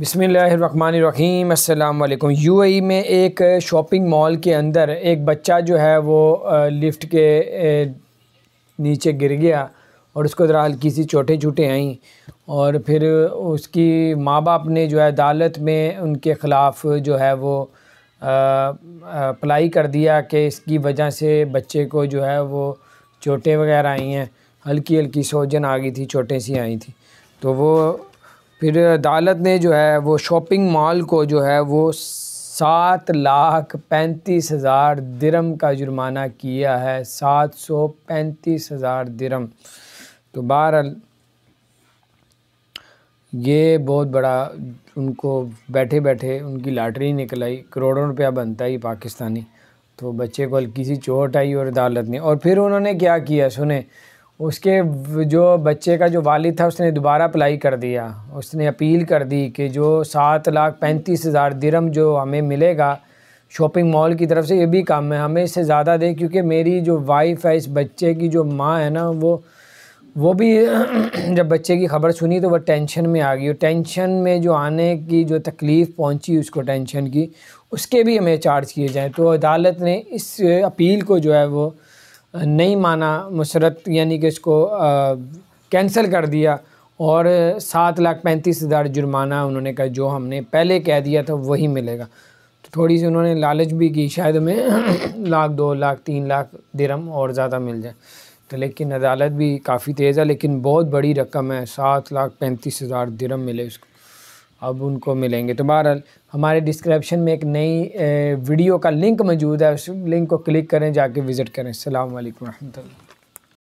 बिसमीम अल्लाम यूएई में एक शॉपिंग मॉल के अंदर एक बच्चा जो है वो लिफ्ट के नीचे गिर गया और उसको ज़रा हल्की सी चोटें चूटें आईं और फिर उसकी माँ बाप ने जो है अदालत में उनके ख़िलाफ़ जो है वो अप्लाई कर दिया कि इसकी वजह से बच्चे को जो है वो चोटें वगैरह आई हैं हल्की हल्की सोजन आ गई थी चोटें सी आई थी तो वो फिर अदालत ने जो है वो शॉपिंग मॉल को जो है वो सात लाख पैंतीस हज़ार दिरम का जुर्माना किया है सात सौ पैंतीस हज़ार दिरम तो बहरहाल ये बहुत बड़ा उनको बैठे बैठे उनकी लाटरी निकल आई करोड़ों रुपया बनता ही पाकिस्तानी तो बच्चे को हल्की सी चोट आई और अदालत ने और फिर उन्होंने क्या किया सुने उसके जो बच्चे का जो वालिद था उसने दोबारा अप्लाई कर दिया उसने अपील कर दी कि जो सात लाख पैंतीस हज़ार दिरम जो हमें मिलेगा शॉपिंग मॉल की तरफ से ये भी कम है हमें इससे ज़्यादा दे क्योंकि मेरी जो वाइफ है इस बच्चे की जो माँ है ना वो वो भी जब बच्चे की खबर सुनी तो वह टेंशन में आ गई और टेंशन में जो आने की जो तकलीफ़ पहुँची उसको टेंशन की उसके भी हमें चार्ज किए जाएँ तो अदालत ने इस अपील को जो है वो नहीं माना मुशरत यानी कि इसको कैंसिल कर दिया और सात लाख पैंतीस हज़ार जुर्माना उन्होंने कहा जो हमने पहले कह दिया था वही मिलेगा तो थोड़ी सी उन्होंने लालच भी की शायद हमें लाख दो लाख तीन लाख दिरम और ज़्यादा मिल जाए तो लेकिन अदालत भी काफ़ी तेज़ है लेकिन बहुत बड़ी रकम है सात लाख पैंतीस हज़ार दिरम मिले उसको अब उनको मिलेंगे तो बहरहाल हमारे डिस्क्रिप्शन में एक नई वीडियो का लिंक मौजूद है उस लिंक को क्लिक करें जाके विज़िट करें अल्लाम ला